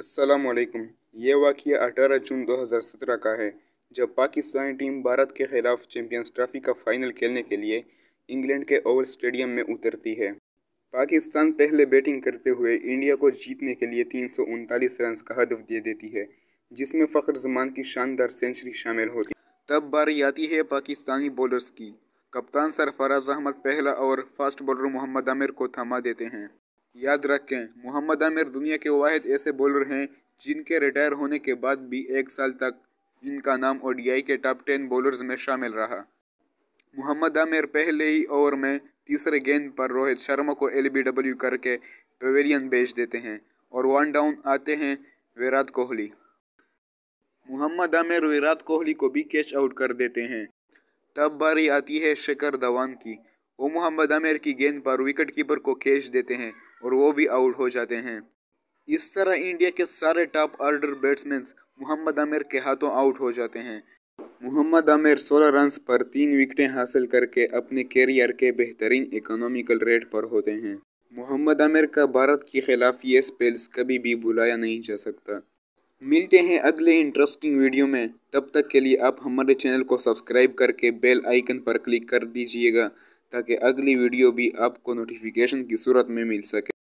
असलकम ये वाक़ अठारह जून 2017 का है जब पाकिस्तानी टीम भारत के खिलाफ चैम्पियंस ट्रॉफी का फ़ाइनल खेलने के लिए इंग्लैंड के ओवल स्टेडियम में उतरती है पाकिस्तान पहले बैटिंग करते हुए इंडिया को जीतने के लिए तीन सौ उनतालीस रन का हदफ दे देती है जिसमें फ़ख्र जमान की शानदार सेंचुरी शामिल होती तब बारी आती है पाकिस्तानी बॉलर्स की कप्तान सरफराज अहमद पहला और फास्ट बॉलर मोहम्मद आमिर को थमा देते हैं याद रखें मोहम्मद आमिर दुनिया के वाहिद ऐसे बॉलर हैं जिनके रिटायर होने के बाद भी एक साल तक इनका नाम ओ के टॉप टेन बॉलर्स में शामिल रहा मोहम्मद आमिर पहले ही ओवर में तीसरे गेंद पर रोहित शर्मा को डब्ल्यू करके पवेलियन भेज देते हैं और वन डाउन आते हैं विराट कोहली मोहम्मद आमिर विराट कोहली को भी कैच आउट कर देते हैं तब बारी आती है शेखर धवान की वो मोहम्मद आमिर की गेंद पर विकेट कीपर को कैच देते हैं और वो भी आउट हो जाते हैं इस तरह इंडिया के सारे top order batsman Mohammad Amir के हाथों आउट हो जाते हैं मोहम्मद आमिर 16 रन पर तीन विकटें हासिल करके अपने कैरियर के बेहतरीन इकोनॉमिकल रेट पर होते हैं मोहम्मद आमिर का भारत के खिलाफ ये स्पेल्स कभी भी भुलाया नहीं जा सकता मिलते हैं अगले इंटरेस्टिंग वीडियो में तब तक के लिए आप हमारे चैनल को सब्सक्राइब करके बेल आइकन पर क्लिक कर दीजिएगा ताकि अगली वीडियो भी आपको नोटिफिकेशन की सूरत में मिल सके